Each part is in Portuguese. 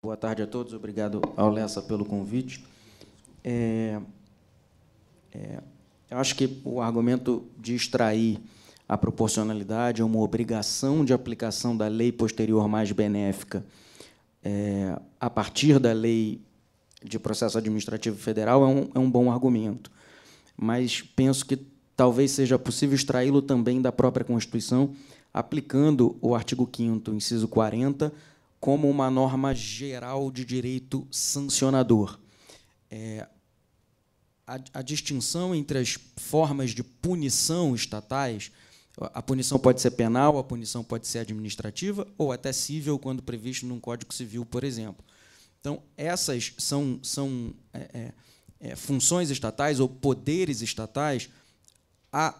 Boa tarde a todos, obrigado ao Lessa pelo convite. É, é, eu acho que o argumento de extrair a proporcionalidade é uma obrigação de aplicação da lei posterior mais benéfica é, a partir da lei de processo administrativo federal é um, é um bom argumento, mas penso que talvez seja possível extraí-lo também da própria Constituição, aplicando o artigo 5, inciso 40 como uma norma geral de direito sancionador. É, a, a, distinção entre as formas de punição estatais, a punição pode ser penal, a punição pode ser administrativa ou até civil, quando previsto num Código Civil, por exemplo. Então, essas são, são é, é, é, funções estatais ou poderes estatais a,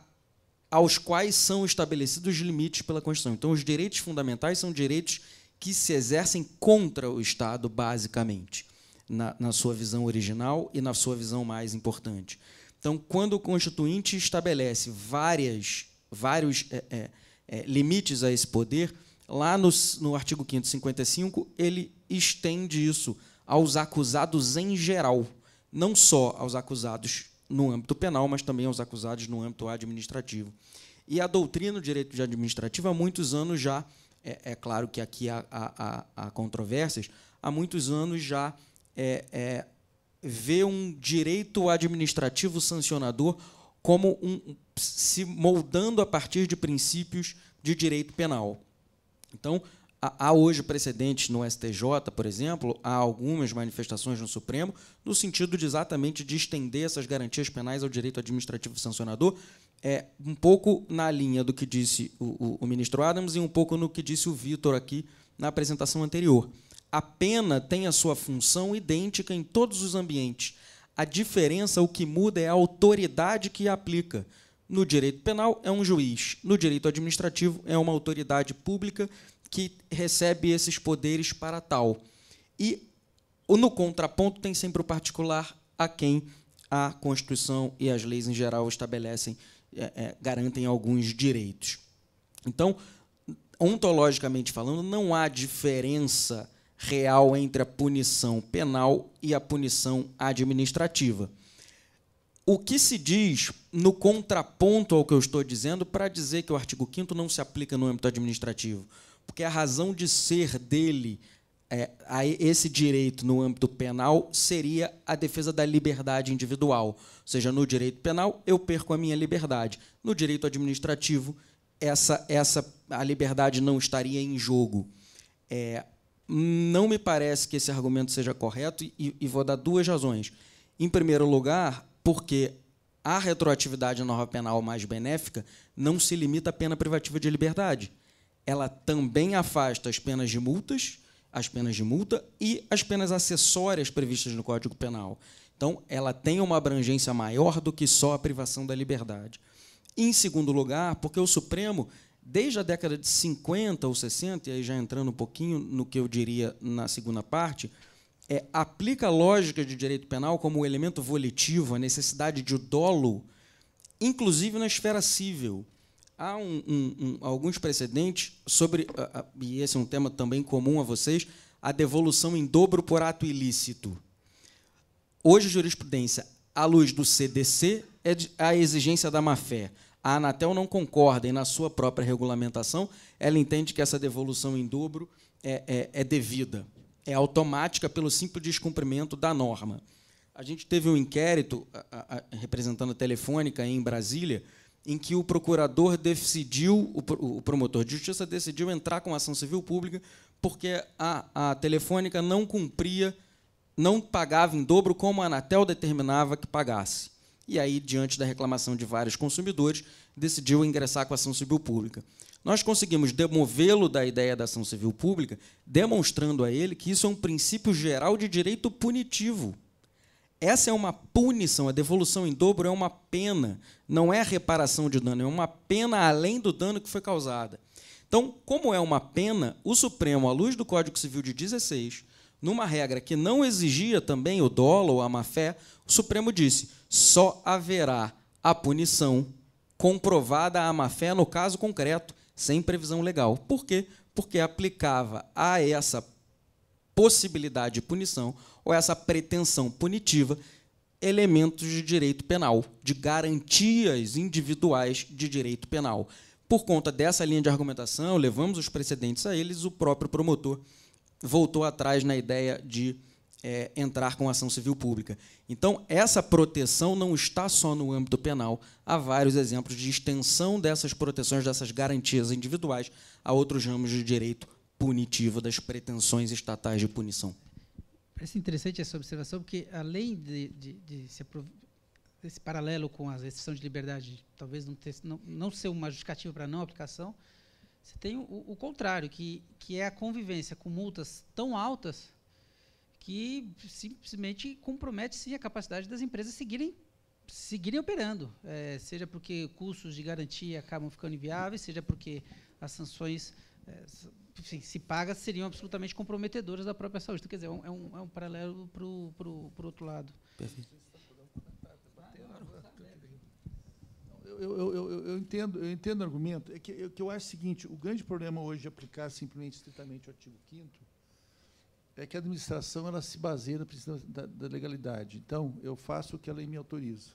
aos quais são estabelecidos limites pela Constituição. Então, os direitos fundamentais são direitos que se exercem contra o Estado, basicamente, na, na sua visão original e na sua visão mais importante. Então, quando o Constituinte estabelece várias, vários é, é, é, limites a esse poder, lá no, no artigo 555, ele estende isso aos acusados em geral, não só aos acusados no âmbito penal, mas também aos acusados no âmbito administrativo. E a doutrina do direito administrativo há muitos anos já é, é claro que aqui há, há, há, controvérsias, há muitos anos já é, é, vê um direito administrativo sancionador como um, se moldando a partir de princípios de direito penal. Então, há hoje precedentes no STJ, por exemplo, há algumas manifestações no Supremo, no sentido de exatamente de estender essas garantias penais ao direito administrativo sancionador, é, um pouco na linha do que disse o, o, o ministro Adams e um pouco no que disse o Vitor aqui na apresentação anterior. A pena tem a sua função idêntica em todos os ambientes. A diferença, o que muda, é a autoridade que a aplica. No direito penal, é um juiz. No direito administrativo, é uma autoridade pública que recebe esses poderes para tal. E no contraponto, tem sempre o particular a quem a Constituição e as leis em geral estabelecem é, é, garantem alguns direitos. Então, ontologicamente falando, não há diferença real entre a punição penal e a punição administrativa. O que se diz no contraponto ao que eu estou dizendo para dizer que o artigo 5 não se aplica no âmbito administrativo? Porque a razão de ser dele é, a esse direito no âmbito penal seria a defesa da liberdade individual. Ou seja, no direito penal, eu perco a minha liberdade. No direito administrativo, essa, essa a liberdade não estaria em jogo. É, não me parece que esse argumento seja correto e, e vou dar duas razões. Em primeiro lugar, porque a retroatividade nova penal mais benéfica não se limita à pena privativa de liberdade. Ela também afasta as penas de multas as penas de multa e as penas acessórias previstas no Código Penal. Então, ela tem uma abrangência maior do que só a privação da liberdade. Em segundo lugar, porque o Supremo, desde a década de 50 ou 60, e aí já entrando um pouquinho no que eu diria na segunda parte, é, aplica a lógica de direito penal como elemento volitivo, a necessidade de dolo, inclusive na esfera civil há um, um, um, alguns precedentes sobre, ah, ah, e esse é um tema também comum a vocês, a devolução em dobro por ato ilícito. Hoje, jurisprudência, à luz do CDC, é a exigência da má-fé. A Anatel não concorda e, na sua própria regulamentação, ela entende que essa devolução em dobro é, é, é devida, é automática pelo simples descumprimento da norma. A gente teve um inquérito a, ah, a, representando a Telefônica em Brasília, em que o procurador decidiu, o promotor de justiça decidiu entrar com ação civil pública porque a, a telefônica não cumpria, não pagava em dobro como a Anatel determinava que pagasse. E aí, diante da reclamação de vários consumidores, decidiu ingressar com ação civil pública. Nós conseguimos demovê-lo da ideia da ação civil pública, demonstrando a ele que isso é um princípio geral de direito punitivo essa é uma punição, a devolução em dobro é uma pena, não é reparação de dano, é uma pena além do dano que foi causada. Então, como é uma pena, o Supremo, à luz do Código Civil de 16, numa regra que não exigia também o dolo ou a má-fé, o Supremo disse: só haverá a punição comprovada a má-fé no caso concreto, sem previsão legal. Por quê? Porque aplicava a essa possibilidade de punição ou essa pretensão punitiva elementos de direito penal, de garantias individuais de direito penal. Por conta dessa linha de argumentação, levamos os precedentes a eles, o próprio promotor voltou atrás na ideia de é, entrar com ação civil pública. Então, essa proteção não está só no âmbito penal, há vários exemplos de extensão dessas proteções, dessas garantias individuais a outros ramos de direito punitivo das pretensões estatais de punição. Parece interessante essa observação, porque além de, de, de se esse paralelo com a restrição de liberdade, talvez não, ter, não, não ser uma justificativa para não aplicação, você tem o, o, contrário, que, que é a convivência com multas tão altas que simplesmente compromete-se a capacidade das empresas seguirem, seguirem operando, é, seja porque custos de garantia acabam ficando inviáveis, seja porque as sanções é, assim, se pagas seriam absolutamente comprometedoras da própria saúde. Então, quer dizer, é um, é um, o é um paralelo para o outro lado. Perfeito. Eu, eu, eu, eu, entendo, eu entendo o argumento. É que eu, é que eu acho o seguinte, o grande problema hoje de aplicar simplesmente estritamente o artigo 5 é que a administração ela se baseia no princípio da, da, legalidade. Então, eu faço o que a lei me autoriza.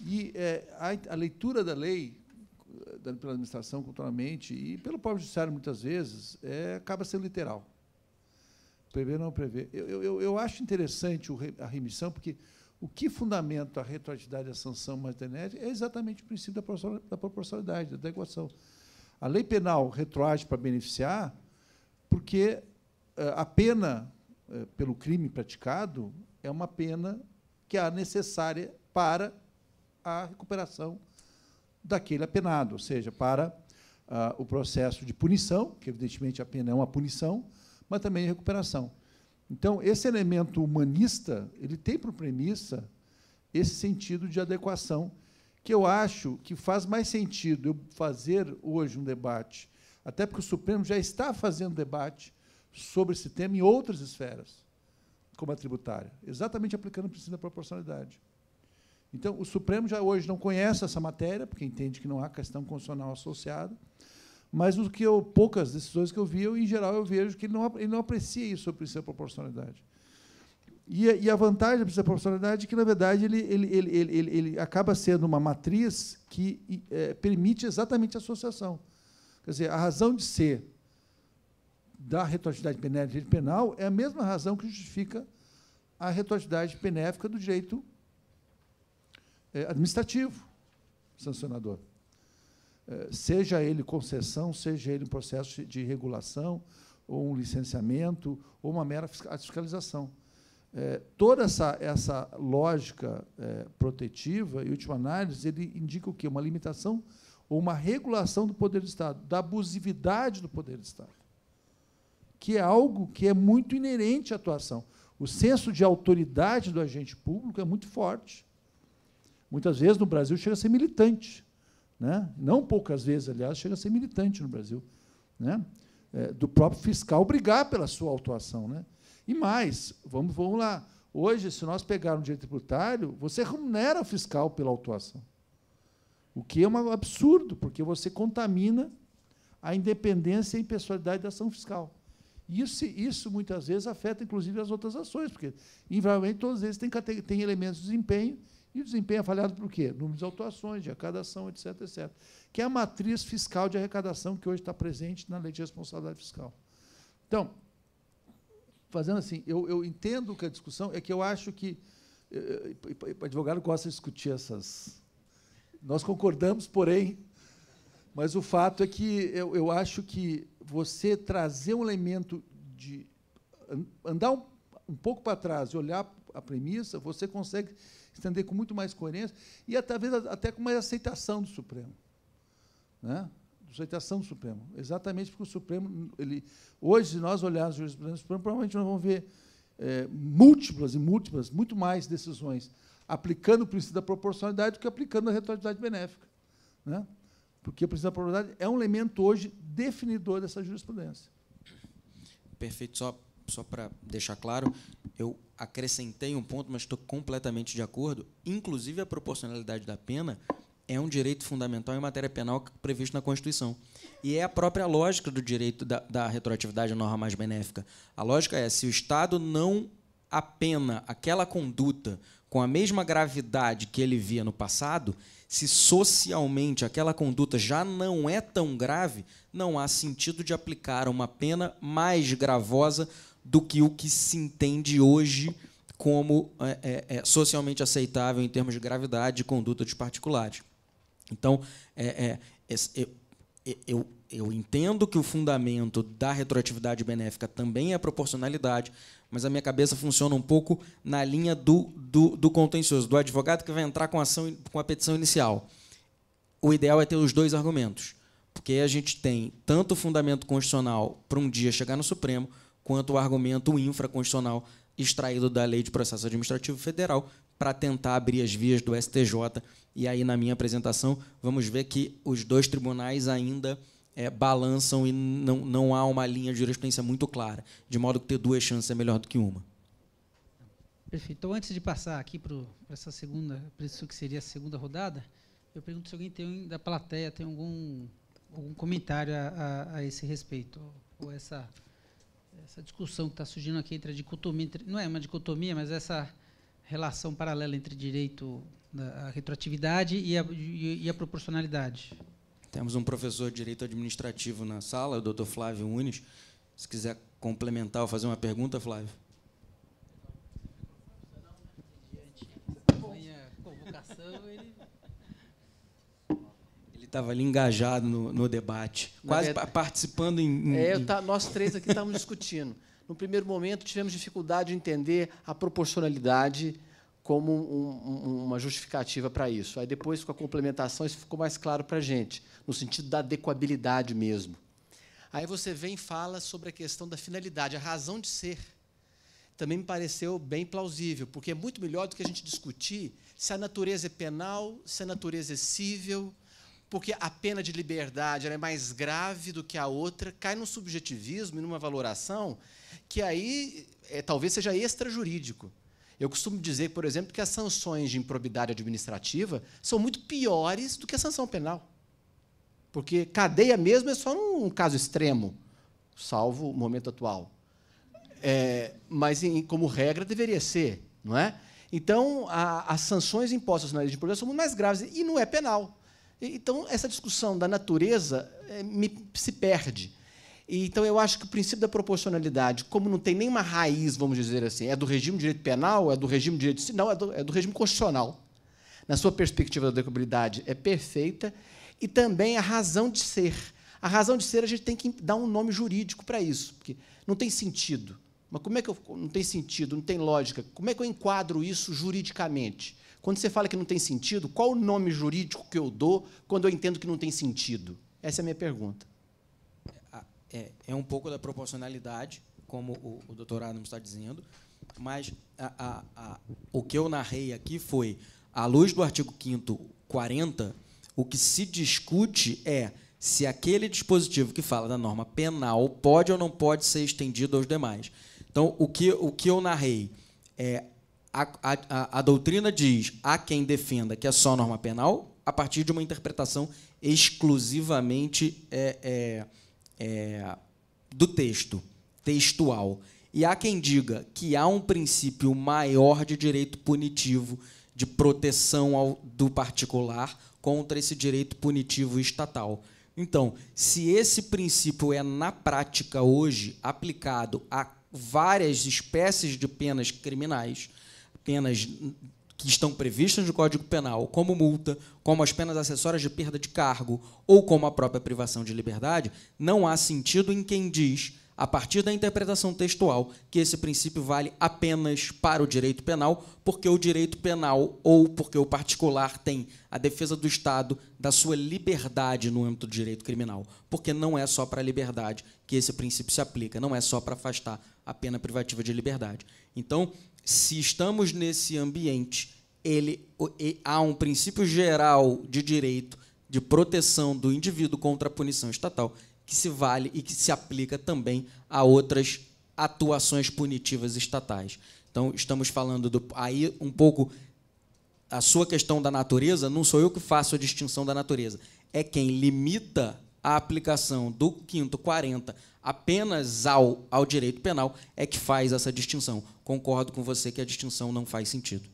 E é, a, a leitura da lei pela administração culturalmente e pelo próprio judiciário, muitas vezes, é, acaba sendo literal. Prever não prever. Eu, eu, eu acho interessante a remissão, porque o que fundamenta a retroatividade da sanção mais denete é exatamente o princípio da proporcionalidade, da adequação. A lei penal retroage para beneficiar, porque eh, a pena eh, pelo crime praticado é uma pena que é necessária para a recuperação daquele apenado, ou seja, para ah, o processo de punição, que evidentemente a pena é uma punição, mas também recuperação. Então, esse elemento humanista, ele tem por premissa esse sentido de adequação, que eu acho que faz mais sentido eu fazer hoje um debate, até porque o Supremo já está fazendo debate sobre esse tema em outras esferas, como a tributária, exatamente aplicando o princípio da proporcionalidade. Então, o Supremo já hoje não conhece essa matéria, porque entende que não há questão constitucional associada, mas o que eu, poucas decisões que eu vi, eu, em geral, eu vejo que ele não, ele não aprecia isso sobre princípio da proporcionalidade. E, e a vantagem da princípio da proporcionalidade é que, na verdade, ele, ele, ele, ele, ele, ele acaba sendo uma matriz que é, permite exatamente a associação. Quer dizer, a razão de ser da retroatividade benéfica do direito penal é a mesma razão que justifica a retroatividade benéfica do direito é, administrativo sancionador. É, seja ele concessão, seja ele um processo de regulação, ou um licenciamento, ou uma mera fiscalização. É, toda essa, essa lógica é, protetiva e última análise, ele indica o quê? Uma limitação ou uma regulação do poder do Estado, da abusividade do poder do Estado, que é algo que é muito inerente à atuação. O senso de autoridade do agente público é muito forte. Muitas vezes no Brasil chega a ser militante. Né? Não poucas vezes, aliás, chega a ser militante no Brasil. Né? É, do próprio fiscal brigar pela sua autuação. Né? E mais, vamos, vamos lá. Hoje, se nós pegarmos direito tributário, você remunera o fiscal pela autuação. O que é um absurdo, porque você contamina a independência e impessoalidade da ação fiscal. Isso, isso muitas vezes afeta, inclusive, as outras ações, porque, invariavelmente, todas vezes tem tem elementos de desempenho e o desempenho é avaliado por quê? Números, de autuações, de arrecadação, etc, etc. Que é a matriz fiscal de arrecadação que hoje está presente na lei de responsabilidade fiscal. Então, fazendo assim, eu, eu entendo que a discussão é que eu acho que o eh, eh, advogado gosta de discutir essas. Nós concordamos, porém, mas o fato é que eu, eu acho que você trazer um elemento de andar um, um pouco para trás e olhar a premissa, você consegue entender com muito mais coerência e talvez até com mais aceitação do Supremo. Né? Aceitação do Supremo. Exatamente porque o Supremo, ele, hoje, se nós olharmos a jurisprudência do Supremo, provavelmente nós vamos ver é, múltiplas e múltiplas, muito mais decisões aplicando o princípio da proporcionalidade do que aplicando a retroatividade benéfica. Né? Porque o princípio da proporcionalidade é um elemento hoje definidor dessa jurisprudência. Perfeito. Só só para deixar claro, eu acrescentei um ponto, mas estou completamente de acordo. Inclusive, a proporcionalidade da pena é um direito fundamental em matéria penal previsto na Constituição. E é a própria lógica do direito da, da retroatividade a norma mais benéfica. A lógica é: se o Estado não apena aquela conduta com a mesma gravidade que ele via no passado, se socialmente aquela conduta já não é tão grave, não há sentido de aplicar uma pena mais gravosa do que o que se entende hoje como é, é, é socialmente aceitável em termos de gravidade e conduta dos particulares. Então, é, é, é, eu, eu entendo que o fundamento da retroatividade benéfica também é a proporcionalidade, mas a minha cabeça funciona um pouco na linha do, do, do contencioso, do advogado que vai entrar com a, ação, com a petição inicial. O ideal é ter os dois argumentos, porque a gente tem tanto o fundamento constitucional para um dia chegar no Supremo, quanto o argumento infraconstitucional extraído da Lei de Processo Administrativo Federal para tentar abrir as vias do STJ. E aí, na minha apresentação, vamos ver que os dois tribunais ainda é, balançam e não, não há uma linha de jurisprudência muito clara, de modo que ter duas chances é melhor do que uma. Perfeito. Então, antes de passar aqui para essa segunda, para isso que seria a segunda rodada, eu pergunto se alguém tem, da plateia tem algum, algum comentário a, a, a esse respeito, ou essa essa discussão que está surgindo aqui entre a dicotomia, entre, não é uma dicotomia, mas essa relação paralela entre direito da né, retroatividade e a, e, e a, proporcionalidade. Temos um professor de direito administrativo na sala, o Dr. Flávio Unes. Se quiser complementar ou fazer uma pergunta, Flávio. Bom, a convocação, ele estava ali engajado no, no debate, Na quase verdade, participando em. em é, tá, nós três aqui estávamos discutindo. No primeiro momento, tivemos dificuldade de entender a proporcionalidade como um, um, uma justificativa para isso. Aí depois, com a complementação, isso ficou mais claro para a gente, no sentido da adequabilidade mesmo. Aí você vem e fala sobre a questão da finalidade, a razão de ser. Também me pareceu bem plausível, porque é muito melhor do que a gente discutir se a natureza é penal, se a natureza é cível, porque a pena de liberdade é mais grave do que a outra, cai num subjetivismo e numa valoração que aí é, talvez seja extrajurídico. Eu costumo dizer, por exemplo, que as sanções de improbidade administrativa são muito piores do que a sanção penal. Porque cadeia mesmo é só um caso extremo, salvo o momento atual. É, mas, em, como regra, deveria ser. não é? Então, a, as sanções impostas na lei de improbidade são muito mais graves e não é penal. Então, essa discussão da natureza eh, me, se perde. Então, eu acho que o princípio da proporcionalidade, como não tem nenhuma raiz, vamos dizer assim, é do regime de direito penal, é do regime de direito civil, não, é do, é do regime constitucional. Na sua perspectiva da adequabilidade, é perfeita. E também a razão de ser. A razão de ser, a gente tem que dar um nome jurídico para isso, porque não tem sentido. Mas como é que eu. Não tem sentido, não tem lógica. Como é que eu enquadro isso juridicamente? Quando você fala que não tem sentido, qual o nome jurídico que eu dou quando eu entendo que não tem sentido? Essa é a minha pergunta. É, é, é um pouco da proporcionalidade, como o, o doutor Adams está dizendo, mas a, a, a, o que eu narrei aqui foi, à luz do artigo 5 40, o que se discute é se aquele dispositivo que fala da norma penal pode ou não pode ser estendido aos demais. Então, o que, o que eu narrei é a, a, a doutrina diz: há quem defenda que é só norma penal a partir de uma interpretação exclusivamente é, é, é, do texto, textual. E há quem diga que há um princípio maior de direito punitivo, de proteção ao, do particular contra esse direito punitivo estatal. Então, se esse princípio é, na prática, hoje, aplicado a várias espécies de penas criminais, penas que estão previstas no Código Penal, como multa, como as penas acessórias de perda de cargo ou como a própria privação de liberdade, não há sentido em quem diz, a partir da interpretação textual, que esse princípio vale apenas para o direito penal, porque o direito penal ou porque o particular tem a defesa do Estado da sua liberdade no âmbito do direito criminal. Porque não é só para a liberdade que esse princípio se aplica, não é só para afastar a pena privativa de liberdade. Então, se estamos nesse ambiente, ele, há um princípio geral de direito de proteção do indivíduo contra a punição estatal que se vale e que se aplica também a outras atuações punitivas estatais. Então, estamos falando do, aí um pouco a sua questão da natureza, não sou eu que faço a distinção da natureza, é quem limita a aplicação do quinto 40 apenas ao, ao direito penal é que faz essa distinção. Concordo com você que a distinção não faz sentido.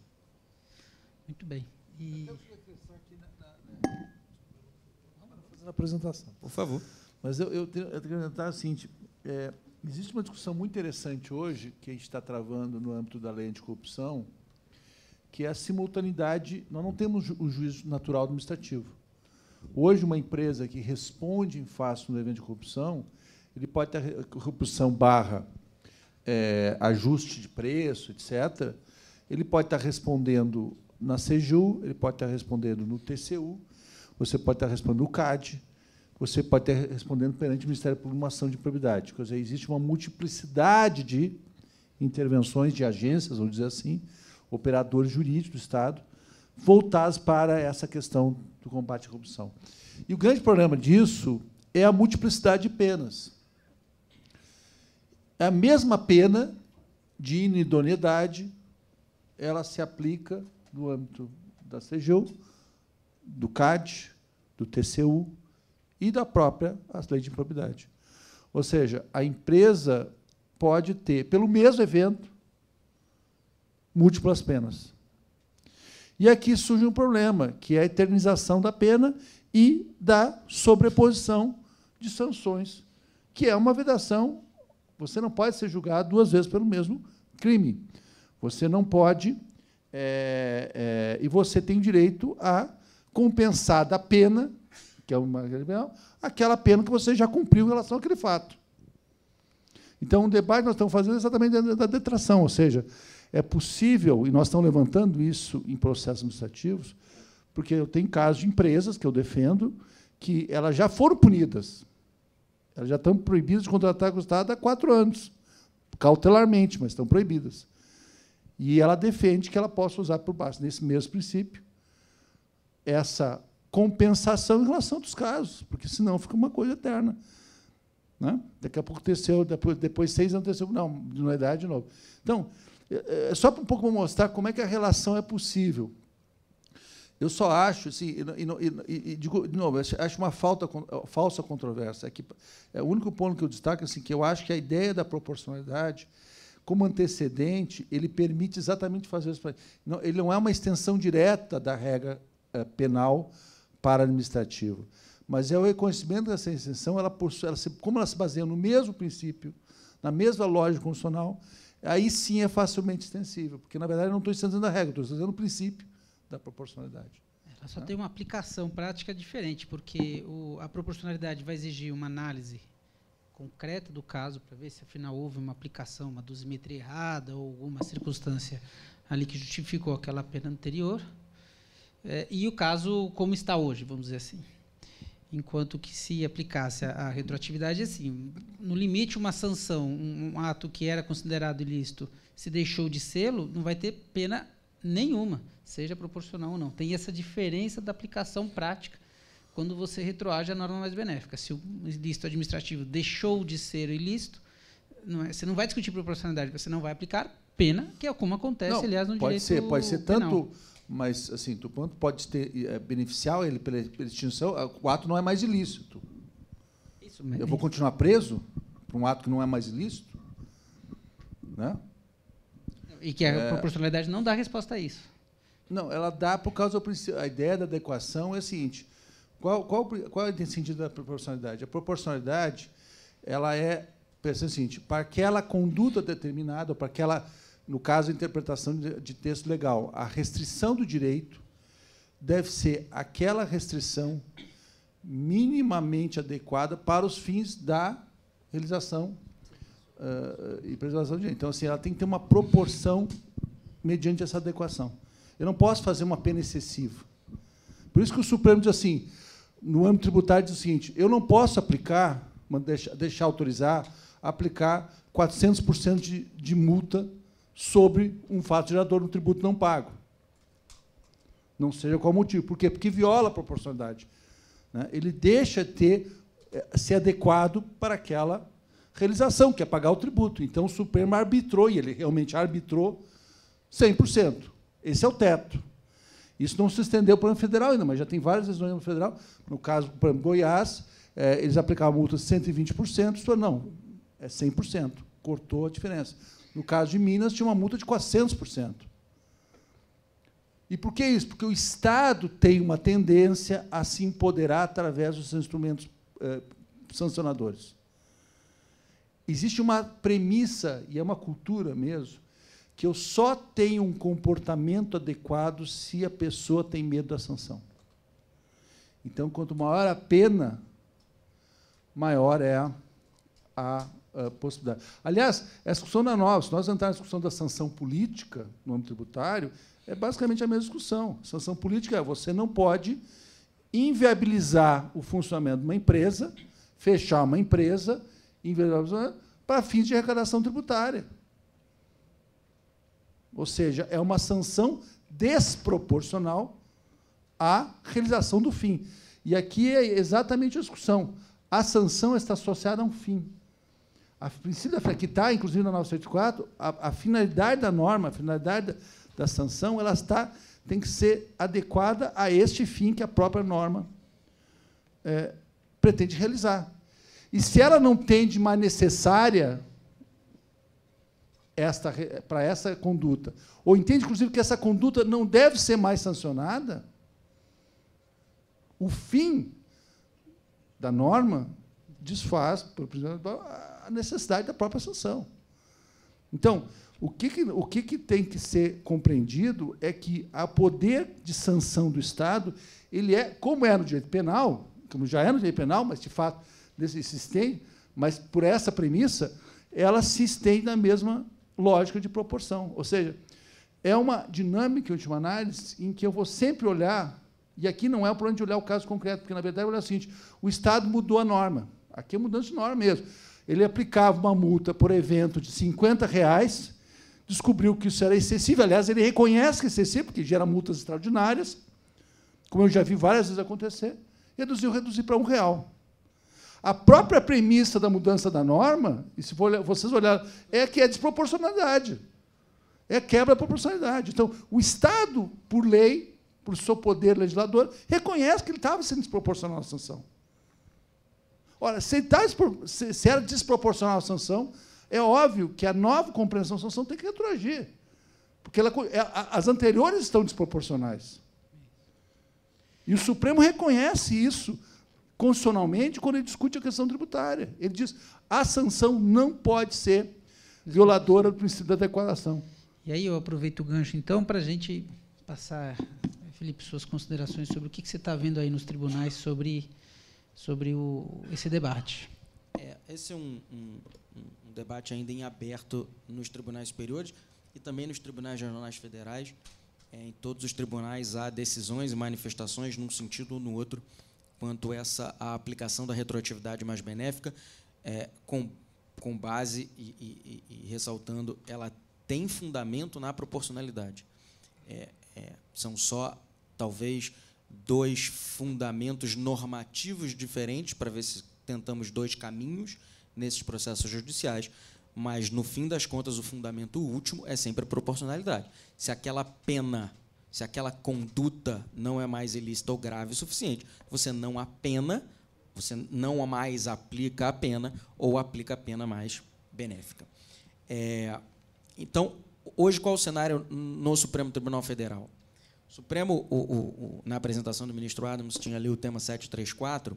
Muito bem. E... Na apresentação. Por favor. Mas eu, eu tenho que acrescentar o seguinte: é, existe uma discussão muito interessante hoje que a gente está travando no âmbito da lei anticorrupção, que é a simultaneidade. Nós não temos o juízo natural administrativo. Hoje, uma empresa que responde em face no evento de corrupção, ele pode ter corrupção barra é, ajuste de preço, etc. Ele pode estar respondendo na CEJU, ele pode estar respondendo no TCU, você pode estar respondendo no CAD, você pode estar respondendo perante o Ministério Público uma ação de probidade. Quer dizer, existe uma multiplicidade de intervenções de agências, vamos dizer assim, operadores jurídicos do Estado, voltados para essa questão do combate à corrupção. E o grande problema disso é a multiplicidade de penas. É a mesma pena de inidoneidade, ela se aplica no âmbito da CGU, do CAD, do TCU e da própria lei de improbidade. Ou seja, a empresa pode ter, pelo mesmo evento, múltiplas penas. E aqui surge um problema, que é a eternização da pena e da sobreposição de sanções, que é uma vedação você não pode ser julgado duas vezes pelo mesmo crime. Você não pode. É, é, e você tem direito a compensar da pena, que é uma aquela pena que você já cumpriu em relação àquele fato. Então, o debate nós estamos fazendo é exatamente da detração, ou seja, é possível, e nós estamos levantando isso em processos administrativos, porque eu tenho casos de empresas que eu defendo que elas já foram punidas elas já estão proibidas de contratar com o Estado há quatro anos, cautelarmente, mas estão proibidas. E ela defende que ela possa usar por baixo, nesse mesmo princípio, essa compensação em relação dos casos, porque senão fica uma coisa eterna. Né? Daqui a pouco aconteceu, depois, depois seis anos aconteceu, não, de novidade é de novo. Então, é, é só um pouco mostrar como é que a relação é possível. Eu só acho, assim, e, e, e, digo de novo, acho uma falta, falsa controvérsia. É que, é o único ponto que eu destaco assim, que eu acho que a ideia da proporcionalidade, como antecedente, ele permite exatamente fazer isso. Não, ele não é uma extensão direta da regra é, penal para administrativo, mas é o reconhecimento dessa extensão, ela, ela como ela se baseia no mesmo princípio, na mesma lógica constitucional, aí sim é facilmente extensível, porque, na verdade, eu não estou estendendo a regra, estou estendendo o princípio da proporcionalidade. Ela só né? tem uma aplicação prática diferente, porque o, a proporcionalidade vai exigir uma análise concreta do caso para ver se afinal houve uma aplicação, uma dosimetria errada ou alguma circunstância ali que justificou aquela pena anterior. É, e o caso como está hoje, vamos dizer assim. Enquanto que se aplicasse a, retroatividade, assim, no limite uma sanção, um, um ato que era considerado ilícito, se deixou de sê não vai ter pena nenhuma, seja proporcional ou não. Tem essa diferença da aplicação prática quando você retroage a norma mais benéfica. Se o ilícito administrativo deixou de ser ilícito, não é, você não vai discutir proporcionalidade, você não vai aplicar pena, que é como acontece, não, aliás, no pode direito ser, Pode ser tanto, mas assim, tu quanto pode ter, é, eh, beneficiar ele pela, pela extinção, ah, o ato não é mais ilícito. Isso mesmo. Eu vou é. continuar preso por um ato que não é mais ilícito? Né? E que a é... proporcionalidade não dá resposta a isso. Não, ela dá por causa do A ideia da adequação é a seguinte: qual, qual, qual é o sentido da proporcionalidade? A proporcionalidade ela é, pensa o seguinte, para aquela conduta determinada, para aquela, no caso, interpretação de, de texto legal, a restrição do direito deve ser aquela restrição minimamente adequada para os fins da realização uh, eh, e eh, preservação de direito. Então, assim, ela tem que ter uma proporção mediante essa adequação. Eu não posso fazer uma pena excessiva. Por isso que o Supremo diz assim, no âmbito tributário, diz o seguinte, eu não posso aplicar, deixar, deixar autorizar, aplicar 400% de, de multa sobre um fato gerador no tributo não pago. Não seja qual motivo. Por quê? Porque viola a proporcionalidade. Né? Ele deixa ter, eh, ser adequado para aquela realização, que é pagar o tributo. Então o Supremo arbitrou, e ele realmente arbitrou 100%. Esse é o teto. Isso não se estendeu para plano federal ainda, mas já tem várias decisões no federal. No caso, por Goiás, é, eles aplicavam a multa de 120%, isso não, é 100%, cortou a diferença. No caso de Minas, tinha uma multa de 400%. E por que isso? Porque o Estado tem uma tendência a se empoderar através dos instrumentos é, sancionadores. Existe uma premissa, e é uma cultura mesmo, que eu só tenho um comportamento adequado se a pessoa tem medo da sanção. Então, quanto maior a pena, maior é a, a, a possibilidade. Aliás, essa discussão não é nova. Se nós entrarmos na discussão da sanção política no âmbito tributário, é basicamente a mesma discussão. Sanção política é você não pode inviabilizar o funcionamento de uma empresa, fechar uma empresa para fins de arrecadação tributária. Ou seja, é uma sanção desproporcional à realização do fim. E aqui é exatamente a discussão. A sanção está associada a um fim. A princípio da que está, inclusive, na 974, a, a finalidade da norma, a finalidade da, da sanção, ela está, tem que ser adequada a este fim que a própria norma é, pretende realizar. E se ela não tem de mais necessária esta, para essa conduta, ou entende, inclusive, que essa conduta não deve ser mais sancionada, o fim da norma desfaz, por exemplo, a necessidade da própria sanção. Então, o que, que o que, que tem que ser compreendido é que o poder de sanção do Estado, ele é, como é no direito penal, como já é no direito penal, mas de fato se estende, mas por essa premissa, ela se estende na mesma lógica de proporção. Ou seja, é uma dinâmica, em última análise, em que eu vou sempre olhar, e aqui não é o problema de olhar o caso concreto, porque, na verdade, eu olho o seguinte, o Estado mudou a norma. Aqui é mudança de norma mesmo. Ele aplicava uma multa por evento de 50 reais, descobriu que isso era excessivo. Aliás, ele reconhece que é excessivo, porque gera multas extraordinárias, como eu já vi várias vezes acontecer, reduziu, reduziu para um real a própria premissa da mudança da norma, e se for, vocês olharem, é que é desproporcionalidade. É quebra da proporcionalidade. Então, o Estado, por lei, por seu poder legislador, reconhece que ele estava sendo desproporcional à sanção. Ora, se, tá se era desproporcional à sanção, é óbvio que a nova compreensão da sanção tem que retroagir. Porque ela, é, as anteriores estão desproporcionais. E o Supremo reconhece isso constitucionalmente quando ele discute a questão tributária. Ele diz a sanção não pode ser violadora do princípio da declaração. E aí eu aproveito o gancho, então, para a gente passar, Felipe, suas considerações sobre o que, você está vendo aí nos tribunais sobre, sobre o, esse debate. É, esse é um, um, um debate ainda em aberto nos tribunais superiores e também nos tribunais regionais federais. É, em todos os tribunais há decisões e manifestações, num sentido ou no outro, quanto essa a aplicação da retroatividade mais benéfica, é, com, com base e, e, e, ressaltando, ela tem fundamento na proporcionalidade. É, é, são só, talvez, dois fundamentos normativos diferentes para ver se tentamos dois caminhos nesses processos judiciais, mas no fim das contas o fundamento último é sempre a proporcionalidade. Se aquela pena se aquela conduta não é mais ilícita ou grave o suficiente, você não pena, você não mais aplica a pena ou aplica a pena mais benéfica. É, então, hoje qual é o cenário no Supremo Tribunal Federal? O Supremo, o, o, na apresentação do ministro Adams, tinha ali o tema 734.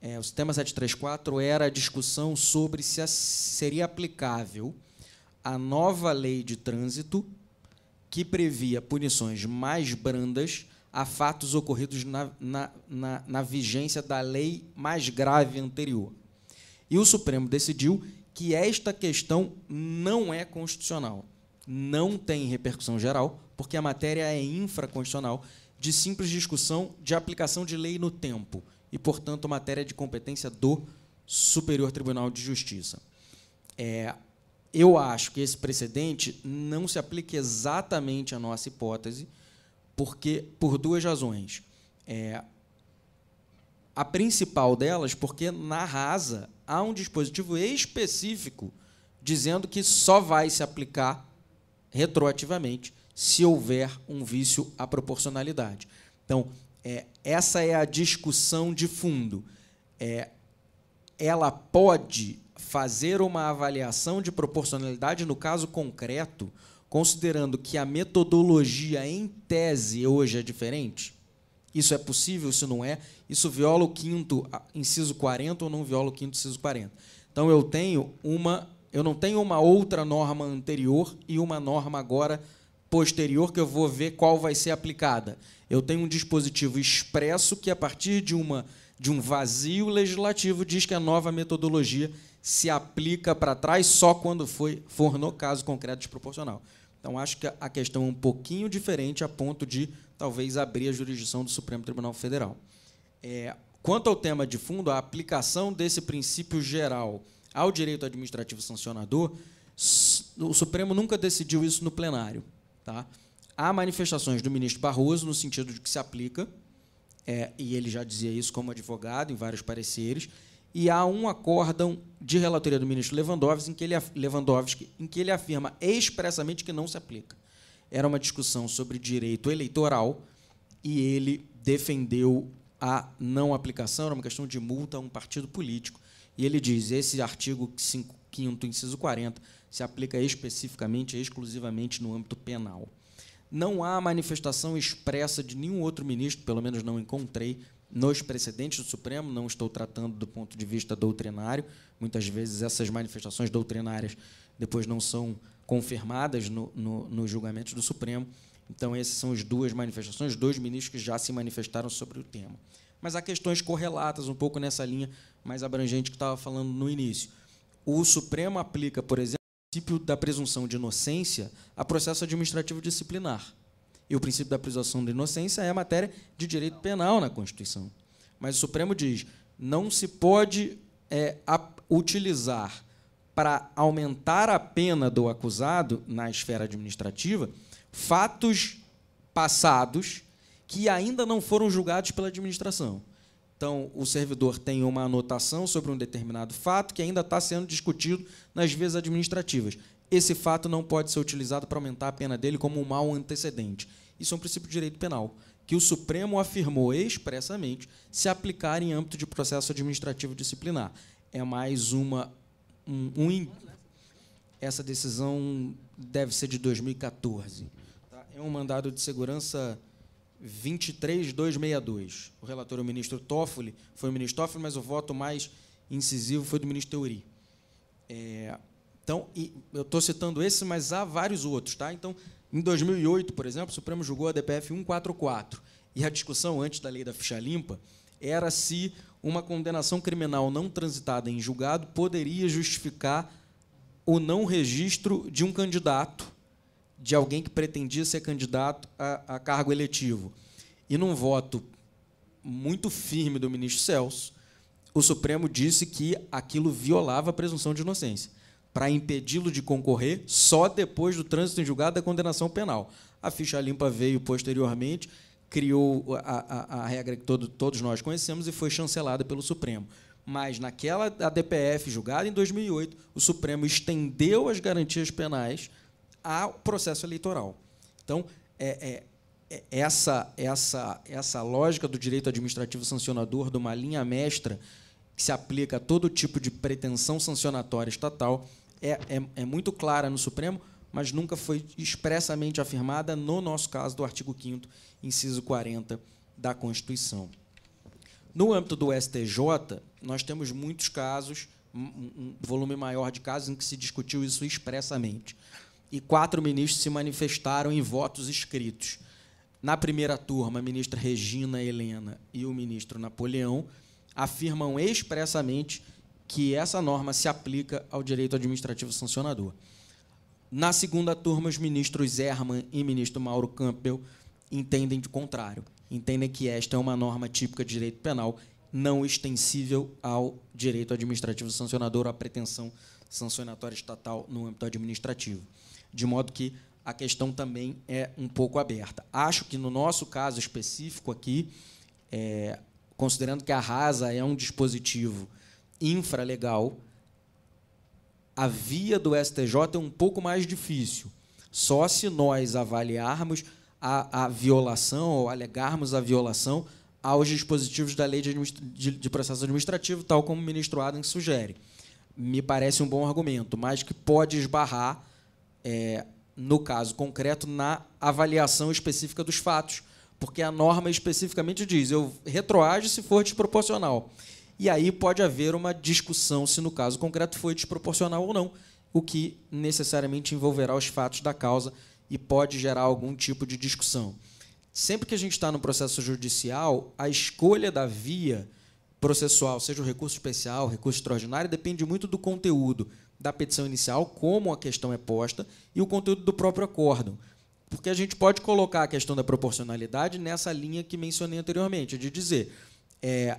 É, o tema 734 era a discussão sobre se seria aplicável a nova lei de trânsito que previa punições mais brandas a fatos ocorridos na, na, na, na vigência da lei mais grave anterior. E o Supremo decidiu que esta questão não é constitucional, não tem repercussão geral, porque a matéria é infraconstitucional, de simples discussão de aplicação de lei no tempo e, portanto, matéria de competência do Superior Tribunal de Justiça. É, eu acho que esse precedente não se aplica exatamente à nossa hipótese, porque por duas razões. É, a principal delas, porque na RASA há um dispositivo específico dizendo que só vai se aplicar retroativamente se houver um vício à proporcionalidade. Então, é, essa é a discussão de fundo. É, ela pode fazer uma avaliação de proporcionalidade no caso concreto, considerando que a metodologia em tese hoje é diferente? Isso é possível, isso não é? Isso viola o quinto inciso 40 ou não viola o quinto inciso 40? Então eu tenho uma, eu não tenho uma outra norma anterior e uma norma agora posterior que eu vou ver qual vai ser aplicada. Eu tenho um dispositivo expresso que a partir de uma de um vazio legislativo diz que é a nova metodologia se aplica para trás só quando foi, for no caso concreto desproporcional. Então, acho que a questão é um pouquinho diferente a ponto de talvez abrir a jurisdição do Supremo Tribunal Federal. É, quanto ao tema de fundo, a aplicação desse princípio geral ao direito administrativo sancionador, o Supremo nunca decidiu isso no plenário. Tá? Há manifestações do ministro Barroso no sentido de que se aplica, é, e ele já dizia isso como advogado em vários pareceres, e há um acórdão de relatoria do ministro Lewandowski em que ele, Lewandowski, em que ele afirma expressamente que não se aplica. Era uma discussão sobre direito eleitoral e ele defendeu a não aplicação, era uma questão de multa a um partido político. E ele diz: esse artigo 5, inciso 40, se aplica especificamente e exclusivamente no âmbito penal. Não há manifestação expressa de nenhum outro ministro, pelo menos não encontrei, nos precedentes do Supremo, não estou tratando do ponto de vista doutrinário, muitas vezes essas manifestações doutrinárias depois não são confirmadas no, no, no julgamento do Supremo. Então, essas são as duas manifestações, dois ministros que já se manifestaram sobre o tema. Mas há questões correlatas, um pouco nessa linha mais abrangente que estava falando no início. O Supremo aplica, por exemplo, o princípio da presunção de inocência a processo administrativo disciplinar e o princípio da presunção da inocência é matéria de direito penal na Constituição. Mas o Supremo diz: não se pode é, utilizar para aumentar a pena do acusado na esfera administrativa fatos passados que ainda não foram julgados pela administração. Então, o servidor tem uma anotação sobre um determinado fato que ainda está sendo discutido nas vias administrativas esse fato não pode ser utilizado para aumentar a pena dele como um mau antecedente. Isso é um princípio de direito penal, que o Supremo afirmou expressamente se aplicar em âmbito de processo administrativo disciplinar. É mais uma. Um, um, essa decisão deve ser de 2014. Tá? É um mandado de segurança 23262. O relator é o ministro Toffoli, foi o ministro Toffoli, mas o voto mais incisivo foi do ministro Teori. É, então, eu estou citando esse, mas há vários outros. Tá? Então, em 2008, por exemplo, o Supremo julgou a DPF 144. E a discussão antes da lei da ficha limpa era se uma condenação criminal não transitada em julgado poderia justificar o não registro de um candidato, de alguém que pretendia ser candidato a, a cargo eletivo. E num voto muito firme do ministro Celso, o Supremo disse que aquilo violava a presunção de inocência para impedi-lo de concorrer só depois do trânsito em julgado da condenação penal. A ficha limpa veio posteriormente, criou a, a, a regra que todo, todos nós conhecemos e foi chancelada pelo Supremo. Mas naquela ADPF julgada em 2008, o Supremo estendeu as garantias penais ao processo eleitoral. Então, é, é, é, essa, essa, essa lógica do direito administrativo sancionador, de uma linha mestra que se aplica a todo tipo de pretensão sancionatória estatal, é, é, é muito clara no Supremo, mas nunca foi expressamente afirmada, no nosso caso, do artigo 5, inciso 40 da Constituição. No âmbito do STJ, nós temos muitos casos, um volume maior de casos, em que se discutiu isso expressamente. E quatro ministros se manifestaram em votos escritos. Na primeira turma, a ministra Regina Helena e o ministro Napoleão afirmam expressamente que essa norma se aplica ao direito administrativo sancionador. Na segunda turma, os ministros Herman e ministro Mauro Campbell entendem de contrário. Entendem que esta é uma norma típica de direito penal, não extensível ao direito administrativo sancionador ou à pretensão sancionatória estatal no âmbito administrativo. De modo que a questão também é um pouco aberta. Acho que no nosso caso específico aqui, é, considerando que a RASA é um dispositivo infralegal, a via do STJ é um pouco mais difícil. Só se nós avaliarmos a, a violação ou alegarmos a violação aos dispositivos da lei de, de, de processo administrativo, tal como o ministro Adam sugere. Me parece um bom argumento, mas que pode esbarrar, é, no caso concreto, na avaliação específica dos fatos, porque a norma especificamente diz: eu retroajo se for desproporcional. E aí pode haver uma discussão se no caso concreto foi desproporcional ou não, o que necessariamente envolverá os fatos da causa e pode gerar algum tipo de discussão. Sempre que a gente está no processo judicial, a escolha da via processual, seja o recurso especial, o recurso extraordinário, depende muito do conteúdo da petição inicial, como a questão é posta, e o conteúdo do próprio acórdão. Porque a gente pode colocar a questão da proporcionalidade nessa linha que mencionei anteriormente, de dizer é,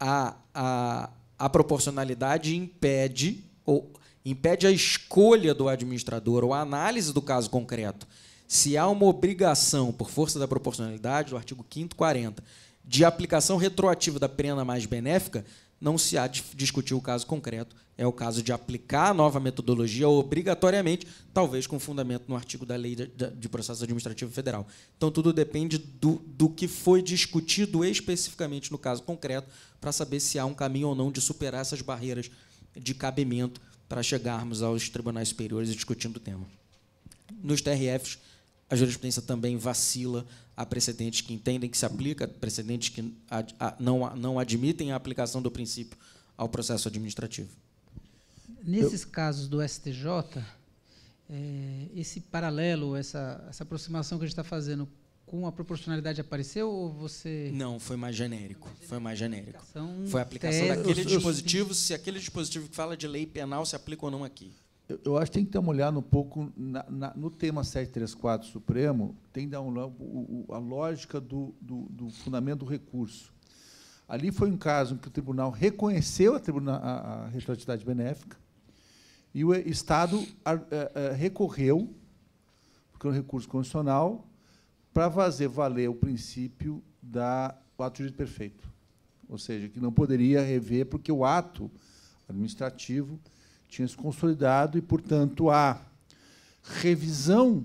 a, a, a proporcionalidade impede ou impede a escolha do administrador ou a análise do caso concreto. Se há uma obrigação, por força da proporcionalidade, do artigo 540, de aplicação retroativa da pena mais benéfica, não se há de discutir o caso concreto é o caso de aplicar a nova metodologia obrigatoriamente, talvez com fundamento no artigo da Lei de Processo Administrativo Federal. Então, tudo depende do, do que foi discutido especificamente no caso concreto, para saber se há um caminho ou não de superar essas barreiras de cabimento para chegarmos aos tribunais superiores discutindo o tema. Nos TRFs, a jurisprudência também vacila a precedentes que entendem que se aplica, precedentes que não admitem a aplicação do princípio ao processo administrativo. Nesses eu... casos do STJ, é, esse paralelo, essa, essa aproximação que a gente está fazendo com a proporcionalidade apareceu ou você. Não, foi mais genérico. Foi mais genérico. Foi, foi a aplicação tese, daquele eu, dispositivo, eu, se aquele dispositivo que fala de lei penal se aplica ou não aqui. Eu, eu acho que tem que dar uma olhada um pouco na, na, no tema 734 Supremo, tem que dar uma, o, a lógica do, do, do, fundamento do recurso. Ali foi um caso em que o tribunal reconheceu a, tribuna, a, a retroatividade benéfica, e o Estado recorreu, porque é um recurso constitucional, para fazer valer o princípio da, do ato jurídico perfeito. Ou seja, que não poderia rever, porque o ato administrativo tinha se consolidado e, portanto, a revisão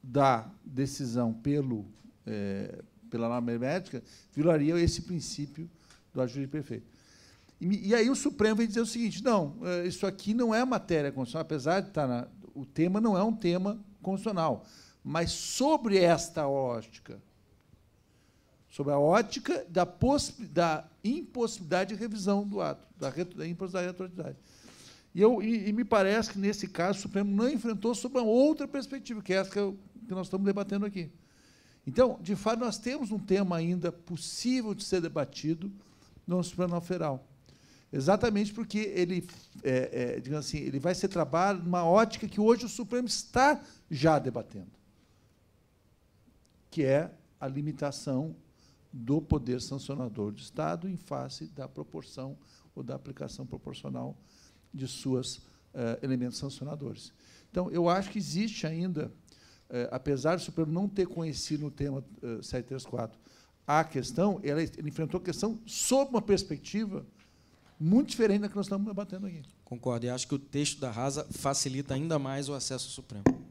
da decisão pelo, é, pela norma hermética violaria esse princípio do ato jurídico perfeito. E, e aí o Supremo vai dizer o seguinte: não, eh, isso aqui não é matéria constitucional, apesar de estar tá na, o tema não é um tema constitucional, mas sobre esta ótica, sobre a ótica da, da impossibilidade de revisão do ato, da, da impossibilidade da retroatividade. E, eu, e, e, me parece que, nesse caso, o Supremo não enfrentou sobre uma outra perspectiva, que é essa que, eu, que, nós estamos debatendo aqui. Então, de fato, nós temos um tema ainda possível de ser debatido no Supremo Federal. Exatamente porque ele, é, é, digamos assim, ele vai ser trabalhado numa ótica que hoje o Supremo está já debatendo, que é a limitação do poder sancionador do Estado em face da proporção ou da aplicação proporcional de seus é, elementos sancionadores. Então, eu acho que existe ainda, é, apesar do Supremo não ter conhecido o tema é, uh, 734 a questão, ele enfrentou a questão sob uma perspectiva muito diferente da que nós estamos debatendo aqui. Concordo. E acho que o texto da Rasa facilita ainda mais o acesso ao Supremo.